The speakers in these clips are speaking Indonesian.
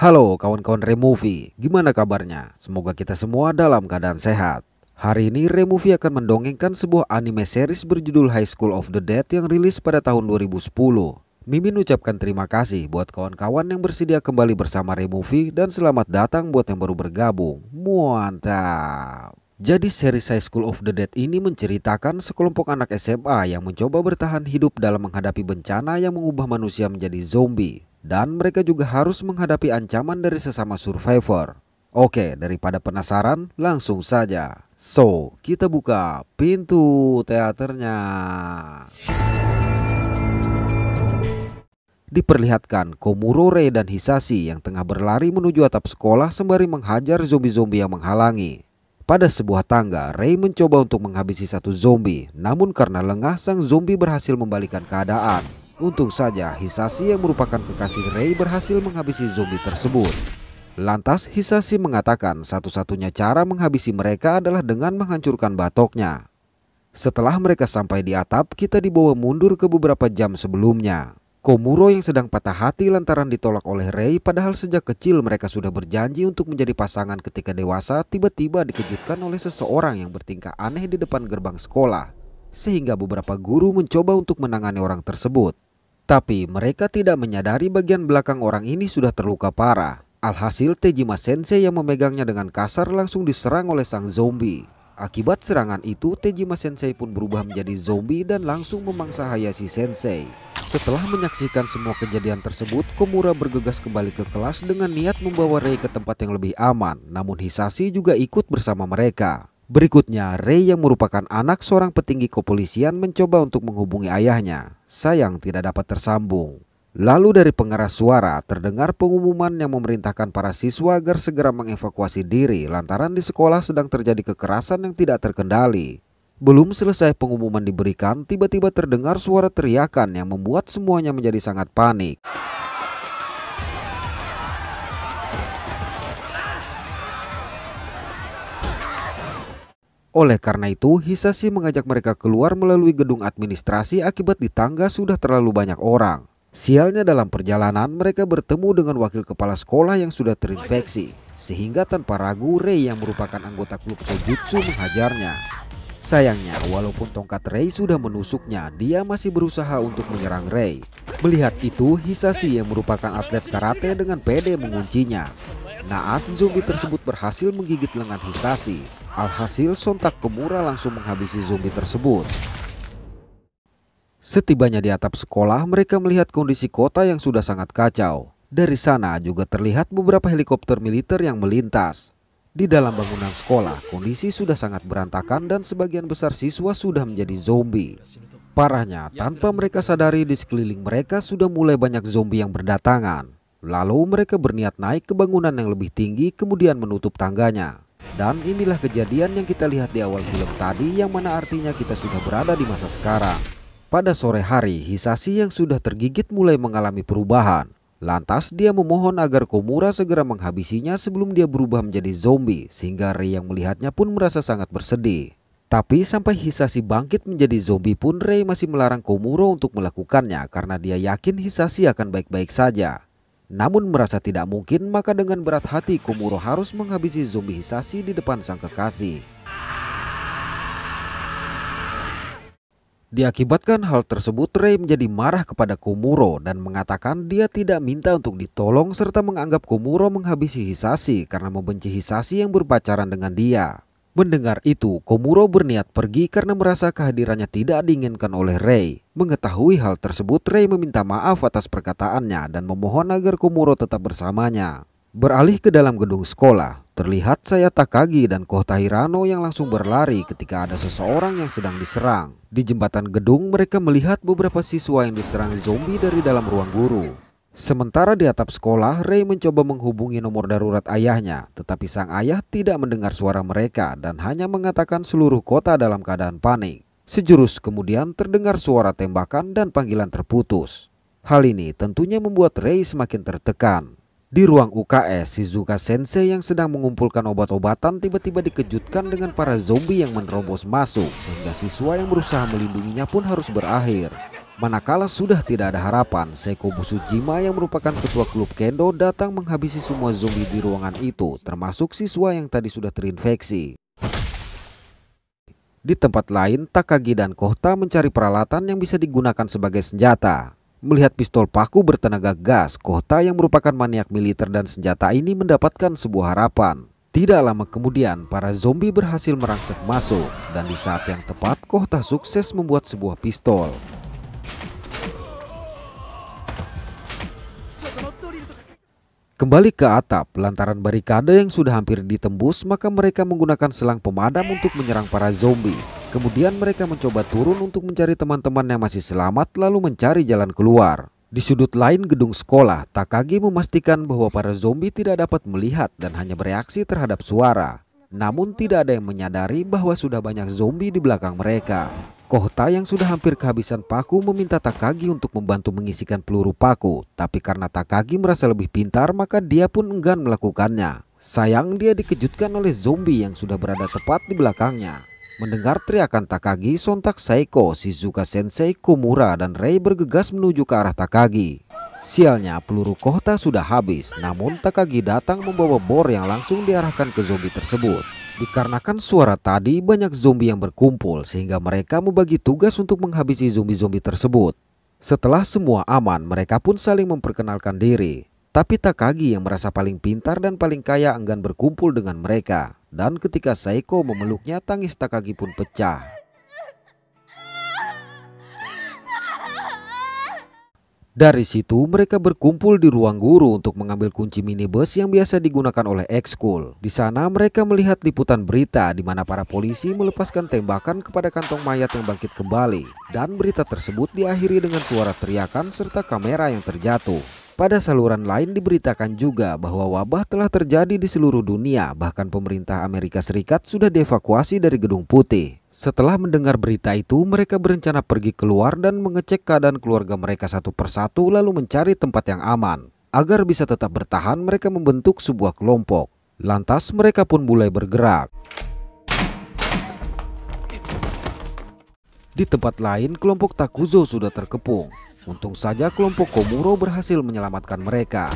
Halo kawan-kawan Removie, gimana kabarnya? Semoga kita semua dalam keadaan sehat. Hari ini Removie akan mendongengkan sebuah anime series berjudul High School of the Dead yang rilis pada tahun 2010. Mimin ucapkan terima kasih buat kawan-kawan yang bersedia kembali bersama Removie dan selamat datang buat yang baru bergabung. Mantap! Jadi seri High School of the Dead ini menceritakan sekelompok anak SMA yang mencoba bertahan hidup dalam menghadapi bencana yang mengubah manusia menjadi zombie dan mereka juga harus menghadapi ancaman dari sesama survivor. Oke, daripada penasaran, langsung saja. So, kita buka pintu teaternya. Diperlihatkan Komurore dan Hisashi yang tengah berlari menuju atap sekolah sembari menghajar zombie-zombie yang menghalangi. Pada sebuah tangga, Ray mencoba untuk menghabisi satu zombie, namun karena lengah sang zombie berhasil membalikan keadaan. Untung saja Hisashi yang merupakan kekasih Rei berhasil menghabisi zombie tersebut. Lantas Hisashi mengatakan satu-satunya cara menghabisi mereka adalah dengan menghancurkan batoknya. Setelah mereka sampai di atap, kita dibawa mundur ke beberapa jam sebelumnya. Komuro yang sedang patah hati lantaran ditolak oleh Rei padahal sejak kecil mereka sudah berjanji untuk menjadi pasangan ketika dewasa tiba-tiba dikejutkan oleh seseorang yang bertingkah aneh di depan gerbang sekolah. Sehingga beberapa guru mencoba untuk menangani orang tersebut. Tapi mereka tidak menyadari bagian belakang orang ini sudah terluka parah. Alhasil Tejima Sensei yang memegangnya dengan kasar langsung diserang oleh sang zombie. Akibat serangan itu Tejima Sensei pun berubah menjadi zombie dan langsung memangsa Hayashi Sensei. Setelah menyaksikan semua kejadian tersebut, Komura bergegas kembali ke kelas dengan niat membawa Rei ke tempat yang lebih aman, namun Hisashi juga ikut bersama mereka. Berikutnya, Ray yang merupakan anak seorang petinggi kepolisian mencoba untuk menghubungi ayahnya. Sayang tidak dapat tersambung. Lalu dari pengeras suara terdengar pengumuman yang memerintahkan para siswa agar segera mengevakuasi diri lantaran di sekolah sedang terjadi kekerasan yang tidak terkendali. Belum selesai pengumuman diberikan, tiba-tiba terdengar suara teriakan yang membuat semuanya menjadi sangat panik. Oleh karena itu, Hisashi mengajak mereka keluar melalui gedung administrasi akibat di tangga sudah terlalu banyak orang. Sialnya dalam perjalanan, mereka bertemu dengan wakil kepala sekolah yang sudah terinfeksi. Sehingga tanpa ragu, Rei yang merupakan anggota klub Sojutsu menghajarnya. Sayangnya, walaupun tongkat Rei sudah menusuknya, dia masih berusaha untuk menyerang Rei. Melihat itu, Hisashi yang merupakan atlet karate dengan pede menguncinya. Naas zombie tersebut berhasil menggigit lengan Hisasi. Alhasil sontak Kemura langsung menghabisi zombie tersebut. Setibanya di atap sekolah, mereka melihat kondisi kota yang sudah sangat kacau. Dari sana juga terlihat beberapa helikopter militer yang melintas. Di dalam bangunan sekolah, kondisi sudah sangat berantakan dan sebagian besar siswa sudah menjadi zombie. Parahnya, tanpa mereka sadari di sekeliling mereka sudah mulai banyak zombie yang berdatangan. Lalu mereka berniat naik ke bangunan yang lebih tinggi kemudian menutup tangganya. Dan inilah kejadian yang kita lihat di awal film tadi yang mana artinya kita sudah berada di masa sekarang. Pada sore hari, Hisashi yang sudah tergigit mulai mengalami perubahan. Lantas dia memohon agar Komura segera menghabisinya sebelum dia berubah menjadi zombie sehingga Rei yang melihatnya pun merasa sangat bersedih. Tapi sampai Hisashi bangkit menjadi zombie pun Rei masih melarang Komura untuk melakukannya karena dia yakin Hisashi akan baik-baik saja. Namun merasa tidak mungkin maka dengan berat hati Kumuro harus menghabisi zombie Hisashi di depan sang kekasih. Diakibatkan hal tersebut Rei menjadi marah kepada Kumuro dan mengatakan dia tidak minta untuk ditolong serta menganggap Kumuro menghabisi Hisashi karena membenci Hisashi yang berpacaran dengan dia. Mendengar itu, Komuro berniat pergi karena merasa kehadirannya tidak diinginkan oleh Rei. Mengetahui hal tersebut, Rei meminta maaf atas perkataannya dan memohon agar Komuro tetap bersamanya. Beralih ke dalam gedung sekolah, terlihat saya Takagi dan Kota Hirano yang langsung berlari ketika ada seseorang yang sedang diserang. Di jembatan gedung mereka melihat beberapa siswa yang diserang zombie dari dalam ruang guru. Sementara di atap sekolah, Ray mencoba menghubungi nomor darurat ayahnya, tetapi sang ayah tidak mendengar suara mereka dan hanya mengatakan seluruh kota dalam keadaan panik. Sejurus kemudian terdengar suara tembakan dan panggilan terputus. Hal ini tentunya membuat Ray semakin tertekan. Di ruang UKS, Shizuka Sensei yang sedang mengumpulkan obat-obatan tiba-tiba dikejutkan dengan para zombie yang menerobos masuk, sehingga siswa yang berusaha melindunginya pun harus berakhir. Manakala sudah tidak ada harapan, Seiko Busujima yang merupakan ketua klub kendo datang menghabisi semua zombie di ruangan itu, termasuk siswa yang tadi sudah terinfeksi. Di tempat lain, Takagi dan Kohta mencari peralatan yang bisa digunakan sebagai senjata. Melihat pistol paku bertenaga gas, Kohta yang merupakan maniak militer dan senjata ini mendapatkan sebuah harapan. Tidak lama kemudian, para zombie berhasil merangsek masuk, dan di saat yang tepat, Kohta sukses membuat sebuah pistol. Kembali ke atap, lantaran barikade yang sudah hampir ditembus, maka mereka menggunakan selang pemadam untuk menyerang para zombie. Kemudian mereka mencoba turun untuk mencari teman-teman yang masih selamat lalu mencari jalan keluar. Di sudut lain gedung sekolah, Takagi memastikan bahwa para zombie tidak dapat melihat dan hanya bereaksi terhadap suara. Namun tidak ada yang menyadari bahwa sudah banyak zombie di belakang mereka. Kohta yang sudah hampir kehabisan paku meminta Takagi untuk membantu mengisikan peluru paku, tapi karena Takagi merasa lebih pintar maka dia pun enggan melakukannya. Sayang dia dikejutkan oleh zombie yang sudah berada tepat di belakangnya. Mendengar teriakan Takagi, sontak Saiko, Shizuka Sensei, Komura, dan Rei bergegas menuju ke arah Takagi. Sialnya peluru kota sudah habis, namun Takagi datang membawa bor yang langsung diarahkan ke zombie tersebut. Dikarenakan suara tadi banyak zombie yang berkumpul sehingga mereka membagi tugas untuk menghabisi zombie-zombie tersebut. Setelah semua aman, mereka pun saling memperkenalkan diri. Tapi Takagi yang merasa paling pintar dan paling kaya enggan berkumpul dengan mereka. Dan ketika Saiko memeluknya, tangis Takagi pun pecah. Dari situ mereka berkumpul di ruang guru untuk mengambil kunci minibus yang biasa digunakan oleh ekskul. Di sana mereka melihat liputan berita di mana para polisi melepaskan tembakan kepada kantong mayat yang bangkit kembali dan berita tersebut diakhiri dengan suara teriakan serta kamera yang terjatuh. Pada saluran lain diberitakan juga bahwa wabah telah terjadi di seluruh dunia bahkan pemerintah Amerika Serikat sudah dievakuasi dari Gedung Putih. Setelah mendengar berita itu, mereka berencana pergi keluar dan mengecek keadaan keluarga mereka satu persatu lalu mencari tempat yang aman. Agar bisa tetap bertahan, mereka membentuk sebuah kelompok. Lantas mereka pun mulai bergerak. Di tempat lain, kelompok Takuzo sudah terkepung. Untung saja kelompok Komuro berhasil menyelamatkan mereka.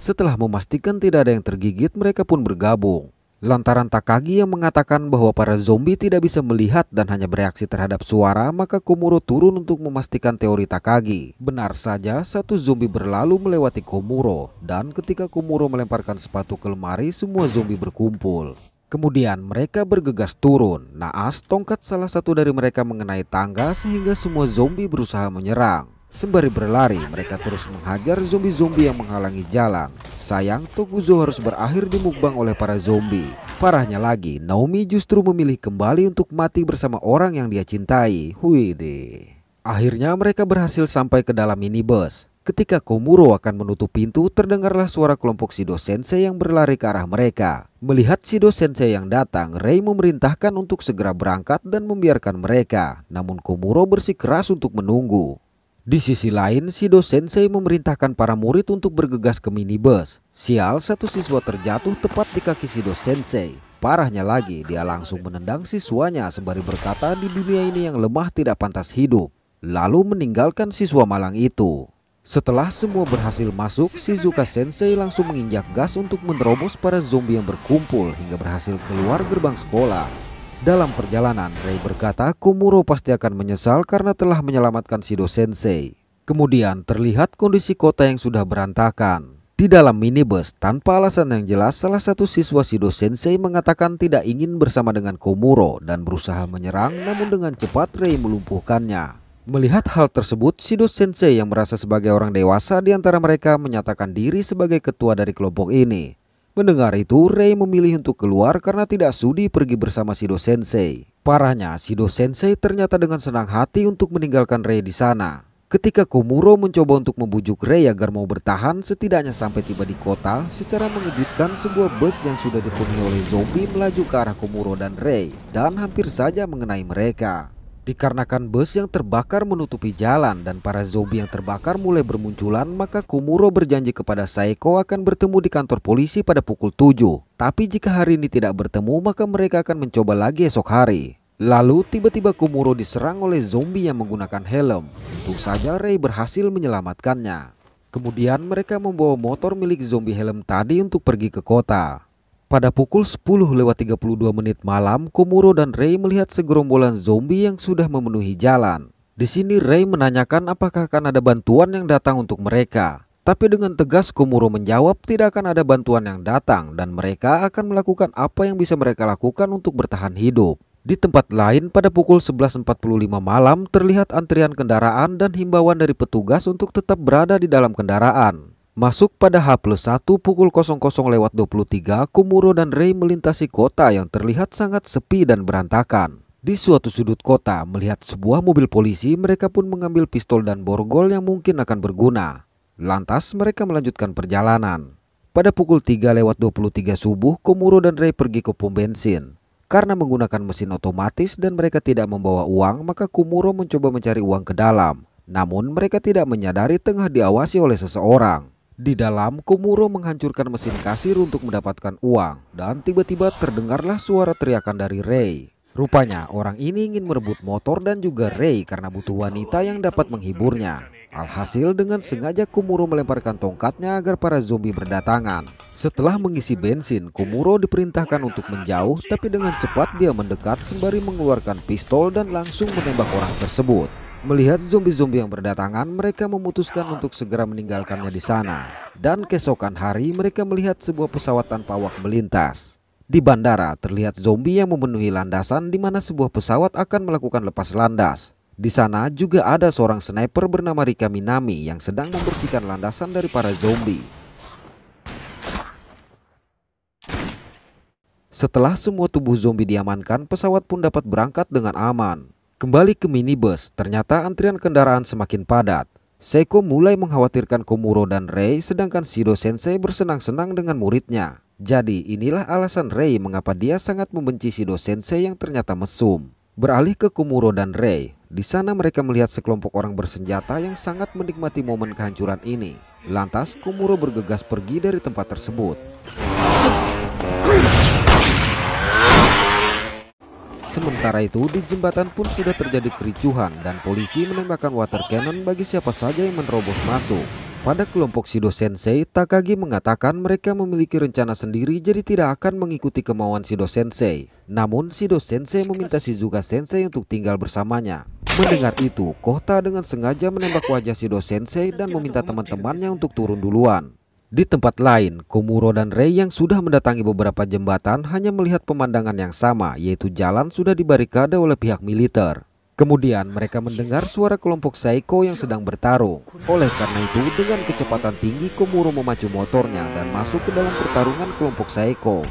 Setelah memastikan tidak ada yang tergigit, mereka pun bergabung. Lantaran Takagi yang mengatakan bahwa para zombie tidak bisa melihat dan hanya bereaksi terhadap suara, maka Komuro turun untuk memastikan teori Takagi. Benar saja, satu zombie berlalu melewati Komuro, dan ketika Komuro melemparkan sepatu ke lemari, semua zombie berkumpul. Kemudian mereka bergegas turun. Naas tongkat salah satu dari mereka mengenai tangga sehingga semua zombie berusaha menyerang. Sembari berlari, mereka terus menghajar zombie-zombie yang menghalangi jalan. Sayang, Tokuzo harus berakhir dimukbang oleh para zombie. Parahnya lagi, Naomi justru memilih kembali untuk mati bersama orang yang dia cintai. Huide. Akhirnya mereka berhasil sampai ke dalam minibus. Ketika Komuro akan menutup pintu, terdengarlah suara kelompok Shido Sensei yang berlari ke arah mereka. Melihat Shido Sensei yang datang, Rei memerintahkan untuk segera berangkat dan membiarkan mereka. Namun Komuro bersikeras untuk menunggu. Di sisi lain, Shido Sensei memerintahkan para murid untuk bergegas ke minibus. Sial, satu siswa terjatuh tepat di kaki Shido Sensei. Parahnya lagi, dia langsung menendang siswanya sembari berkata di dunia ini yang lemah tidak pantas hidup. Lalu meninggalkan siswa malang itu. Setelah semua berhasil masuk, Shizuka Sensei langsung menginjak gas untuk menerobos para zombie yang berkumpul hingga berhasil keluar gerbang sekolah. Dalam perjalanan, Rei berkata Kumuro pasti akan menyesal karena telah menyelamatkan Shido Sensei. Kemudian terlihat kondisi kota yang sudah berantakan. Di dalam minibus, tanpa alasan yang jelas, salah satu siswa Shido Sensei mengatakan tidak ingin bersama dengan Kumuro dan berusaha menyerang namun dengan cepat Rei melumpuhkannya. Melihat hal tersebut, Shido Sensei yang merasa sebagai orang dewasa di antara mereka menyatakan diri sebagai ketua dari kelompok ini. Mendengar itu, Rei memilih untuk keluar karena tidak sudi pergi bersama Sido Sensei. Parahnya, Sido Sensei ternyata dengan senang hati untuk meninggalkan Rei di sana. Ketika Komuro mencoba untuk membujuk Rei agar mau bertahan, setidaknya sampai tiba di kota, secara mengejutkan sebuah bus yang sudah dipenuhi oleh zombie melaju ke arah Komuro dan Rei, dan hampir saja mengenai mereka. Dikarenakan bus yang terbakar menutupi jalan dan para zombie yang terbakar mulai bermunculan, maka Kumuro berjanji kepada Saeko akan bertemu di kantor polisi pada pukul 7. Tapi jika hari ini tidak bertemu, maka mereka akan mencoba lagi esok hari. Lalu tiba-tiba Kumuro diserang oleh zombie yang menggunakan helm. Tentu saja Ray berhasil menyelamatkannya. Kemudian mereka membawa motor milik zombie helm tadi untuk pergi ke kota. Pada pukul 10 lewat 32 menit malam, Komuro dan Ray melihat segerombolan zombie yang sudah memenuhi jalan. Di sini Ray menanyakan apakah akan ada bantuan yang datang untuk mereka. Tapi dengan tegas Komuro menjawab tidak akan ada bantuan yang datang dan mereka akan melakukan apa yang bisa mereka lakukan untuk bertahan hidup. Di tempat lain pada pukul 11.45 malam terlihat antrian kendaraan dan himbauan dari petugas untuk tetap berada di dalam kendaraan. Masuk pada H plus 1 pukul 00 lewat 23, Kumuro dan Rei melintasi kota yang terlihat sangat sepi dan berantakan. Di suatu sudut kota, melihat sebuah mobil polisi, mereka pun mengambil pistol dan borgol yang mungkin akan berguna. Lantas mereka melanjutkan perjalanan. Pada pukul 3 lewat 23 subuh, Kumuro dan Rei pergi ke pom bensin. Karena menggunakan mesin otomatis dan mereka tidak membawa uang, maka Kumuro mencoba mencari uang ke dalam. Namun mereka tidak menyadari tengah diawasi oleh seseorang. Di dalam, Kumuro menghancurkan mesin kasir untuk mendapatkan uang dan tiba-tiba terdengarlah suara teriakan dari Ray. Rupanya orang ini ingin merebut motor dan juga Ray karena butuh wanita yang dapat menghiburnya. Alhasil dengan sengaja Kumuro melemparkan tongkatnya agar para zombie berdatangan. Setelah mengisi bensin, Kumuro diperintahkan untuk menjauh tapi dengan cepat dia mendekat sembari mengeluarkan pistol dan langsung menembak orang tersebut. Melihat zombie-zombie yang berdatangan, mereka memutuskan untuk segera meninggalkannya di sana. Dan keesokan hari mereka melihat sebuah pesawat tanpa awak melintas. Di bandara terlihat zombie yang memenuhi landasan di mana sebuah pesawat akan melakukan lepas landas. Di sana juga ada seorang sniper bernama Rika Minami yang sedang membersihkan landasan dari para zombie. Setelah semua tubuh zombie diamankan, pesawat pun dapat berangkat dengan aman. Kembali ke minibus, ternyata antrian kendaraan semakin padat. Seiko mulai mengkhawatirkan Komuro dan Rei sedangkan Shido Sensei bersenang-senang dengan muridnya. Jadi inilah alasan Rei mengapa dia sangat membenci Shido Sensei yang ternyata mesum. Beralih ke Komuro dan Rei, di sana mereka melihat sekelompok orang bersenjata yang sangat menikmati momen kehancuran ini. Lantas Komuro bergegas pergi dari tempat tersebut. Sementara itu, di jembatan pun sudah terjadi kericuhan dan polisi menembakkan water cannon bagi siapa saja yang menerobos masuk. Pada kelompok Shido Sensei, Takagi mengatakan mereka memiliki rencana sendiri jadi tidak akan mengikuti kemauan Shido Sensei. Namun, Shido Sensei meminta Shizuka Sensei untuk tinggal bersamanya. Mendengar itu, Kota dengan sengaja menembak wajah Shido Sensei dan meminta teman-temannya untuk turun duluan. Di tempat lain, Komuro dan Rei yang sudah mendatangi beberapa jembatan hanya melihat pemandangan yang sama, yaitu jalan sudah dibarikade oleh pihak militer. Kemudian mereka mendengar suara kelompok Saiko yang sedang bertarung. Oleh karena itu, dengan kecepatan tinggi Komuro memacu motornya dan masuk ke dalam pertarungan kelompok Saiko.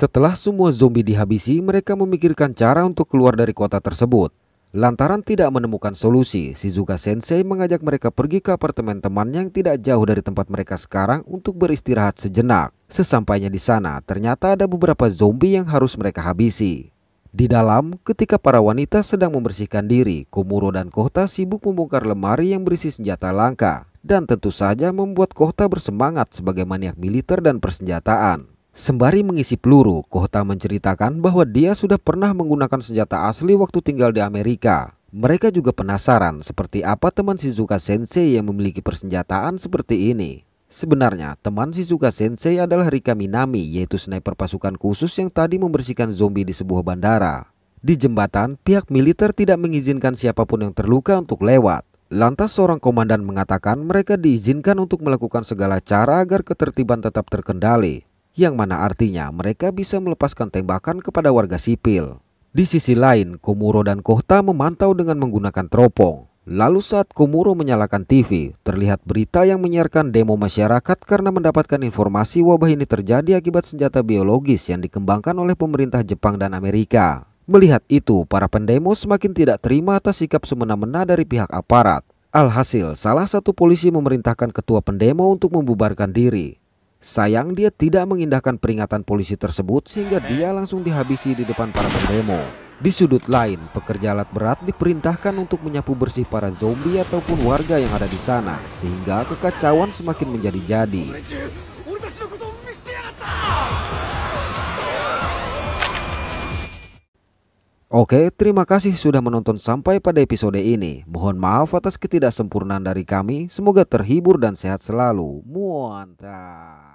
Setelah semua zombie dihabisi, mereka memikirkan cara untuk keluar dari kota tersebut. Lantaran tidak menemukan solusi, Shizuka Sensei mengajak mereka pergi ke apartemen temannya yang tidak jauh dari tempat mereka sekarang untuk beristirahat sejenak. Sesampainya di sana, ternyata ada beberapa zombie yang harus mereka habisi. Di dalam, ketika para wanita sedang membersihkan diri, Komuro dan Kohta sibuk membongkar lemari yang berisi senjata langka. Dan tentu saja membuat Kohta bersemangat sebagai maniak militer dan persenjataan. Sembari mengisi peluru, Kohta menceritakan bahwa dia sudah pernah menggunakan senjata asli waktu tinggal di Amerika. Mereka juga penasaran seperti apa teman Shizuka Sensei yang memiliki persenjataan seperti ini. Sebenarnya, teman Shizuka Sensei adalah Rika Minami, yaitu sniper pasukan khusus yang tadi membersihkan zombie di sebuah bandara. Di jembatan, pihak militer tidak mengizinkan siapapun yang terluka untuk lewat. Lantas seorang komandan mengatakan mereka diizinkan untuk melakukan segala cara agar ketertiban tetap terkendali yang mana artinya mereka bisa melepaskan tembakan kepada warga sipil. Di sisi lain, Komuro dan Kohta memantau dengan menggunakan teropong. Lalu saat Komuro menyalakan TV, terlihat berita yang menyiarkan demo masyarakat karena mendapatkan informasi wabah ini terjadi akibat senjata biologis yang dikembangkan oleh pemerintah Jepang dan Amerika. Melihat itu, para pendemo semakin tidak terima atas sikap semena-mena dari pihak aparat. Alhasil, salah satu polisi memerintahkan ketua pendemo untuk membubarkan diri. Sayang dia tidak mengindahkan peringatan polisi tersebut sehingga dia langsung dihabisi di depan para pendemo. Di sudut lain, pekerja alat berat diperintahkan untuk menyapu bersih para zombie ataupun warga yang ada di sana sehingga kekacauan semakin menjadi-jadi. Oke, terima kasih sudah menonton sampai pada episode ini. Mohon maaf atas ketidaksempurnaan dari kami. Semoga terhibur dan sehat selalu. Muanta.